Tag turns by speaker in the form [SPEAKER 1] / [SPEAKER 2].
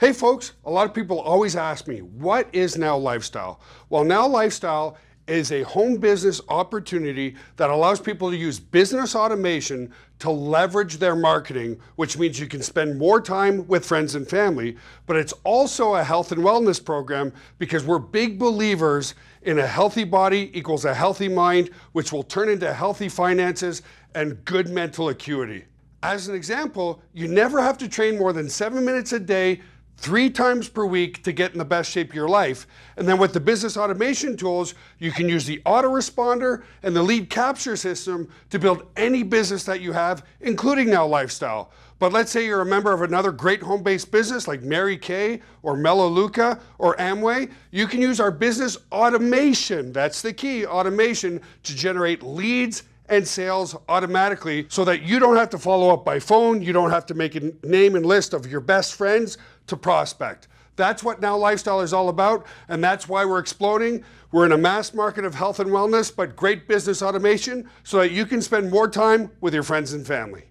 [SPEAKER 1] Hey folks, a lot of people always ask me, what is Now Lifestyle? Well, Now Lifestyle is a home business opportunity that allows people to use business automation to leverage their marketing, which means you can spend more time with friends and family, but it's also a health and wellness program because we're big believers in a healthy body equals a healthy mind, which will turn into healthy finances and good mental acuity. As an example, you never have to train more than seven minutes a day three times per week to get in the best shape of your life. And then with the business automation tools, you can use the autoresponder and the lead capture system to build any business that you have, including now lifestyle. But let's say you're a member of another great home based business like Mary Kay or Mello Luca or Amway. You can use our business automation, that's the key, automation, to generate leads and sales automatically so that you don't have to follow up by phone. You don't have to make a name and list of your best friends to prospect. That's what Now Lifestyle is all about, and that's why we're exploding. We're in a mass market of health and wellness, but great business automation so that you can spend more time with your friends and family.